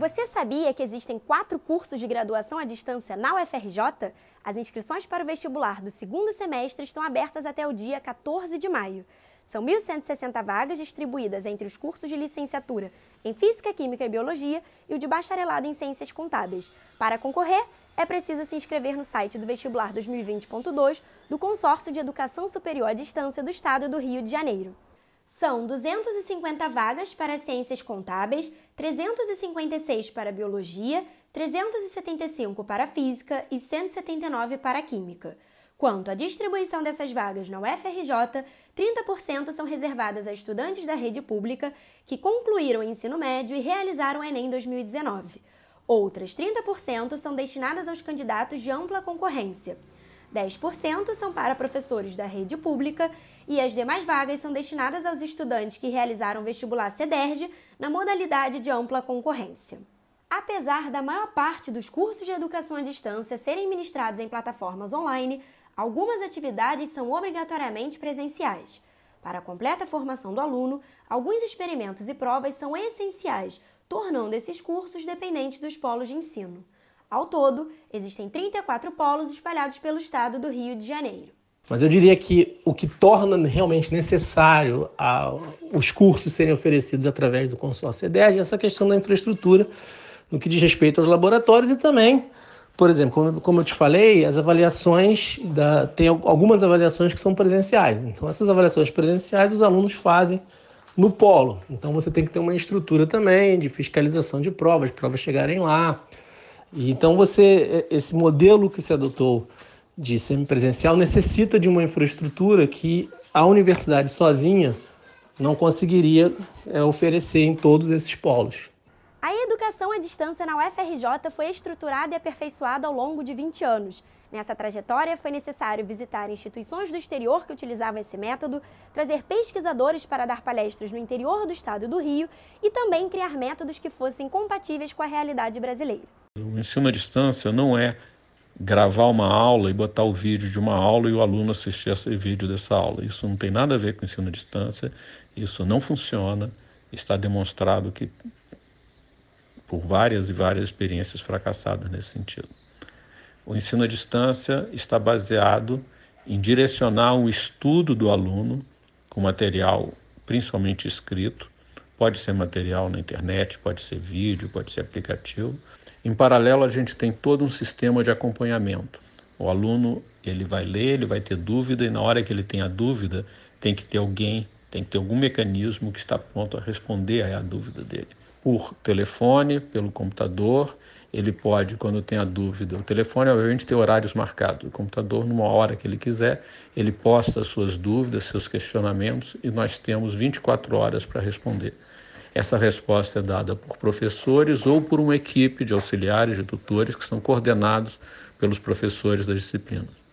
Você sabia que existem quatro cursos de graduação à distância na UFRJ? As inscrições para o vestibular do segundo semestre estão abertas até o dia 14 de maio. São 1.160 vagas distribuídas entre os cursos de licenciatura em Física, Química e Biologia e o de bacharelado em Ciências Contábeis. Para concorrer, é preciso se inscrever no site do Vestibular 2020.2 do Consórcio de Educação Superior à Distância do Estado do Rio de Janeiro. São 250 vagas para ciências contábeis, 356 para biologia, 375 para física e 179 para química. Quanto à distribuição dessas vagas na UFRJ, 30% são reservadas a estudantes da rede pública que concluíram o ensino médio e realizaram o Enem 2019. Outras 30% são destinadas aos candidatos de ampla concorrência. 10% são para professores da rede pública e as demais vagas são destinadas aos estudantes que realizaram vestibular CEDERJ na modalidade de ampla concorrência. Apesar da maior parte dos cursos de educação à distância serem ministrados em plataformas online, algumas atividades são obrigatoriamente presenciais. Para a completa formação do aluno, alguns experimentos e provas são essenciais, tornando esses cursos dependentes dos polos de ensino. Ao todo, existem 34 polos espalhados pelo estado do Rio de Janeiro. Mas eu diria que o que torna realmente necessário a, os cursos serem oferecidos através do consórcio CEDERJ é essa questão da infraestrutura no que diz respeito aos laboratórios e também, por exemplo, como, como eu te falei, as avaliações, da, tem algumas avaliações que são presenciais. Então, essas avaliações presenciais os alunos fazem no polo. Então, você tem que ter uma estrutura também de fiscalização de provas, provas chegarem lá, então você é, esse modelo que se adotou de semipresencial necessita de uma infraestrutura que a universidade sozinha não conseguiria é, oferecer em todos esses polos. A educação à distância na UFRJ foi estruturada e aperfeiçoada ao longo de 20 anos. Nessa trajetória, foi necessário visitar instituições do exterior que utilizavam esse método, trazer pesquisadores para dar palestras no interior do estado do Rio e também criar métodos que fossem compatíveis com a realidade brasileira. O ensino à distância não é gravar uma aula e botar o vídeo de uma aula e o aluno assistir esse vídeo dessa aula. Isso não tem nada a ver com ensino à distância, isso não funciona, está demonstrado que por várias e várias experiências fracassadas nesse sentido. O ensino à distância está baseado em direcionar um estudo do aluno com material principalmente escrito, pode ser material na internet, pode ser vídeo, pode ser aplicativo. Em paralelo, a gente tem todo um sistema de acompanhamento. O aluno, ele vai ler, ele vai ter dúvida e na hora que ele tem a dúvida, tem que ter alguém, tem que ter algum mecanismo que está pronto a responder à dúvida dele por telefone, pelo computador. Ele pode, quando tem a dúvida, o telefone obviamente tem horários marcados. O computador, numa hora que ele quiser, ele posta suas dúvidas, seus questionamentos e nós temos 24 horas para responder. Essa resposta é dada por professores ou por uma equipe de auxiliares, de tutores que são coordenados pelos professores das disciplinas.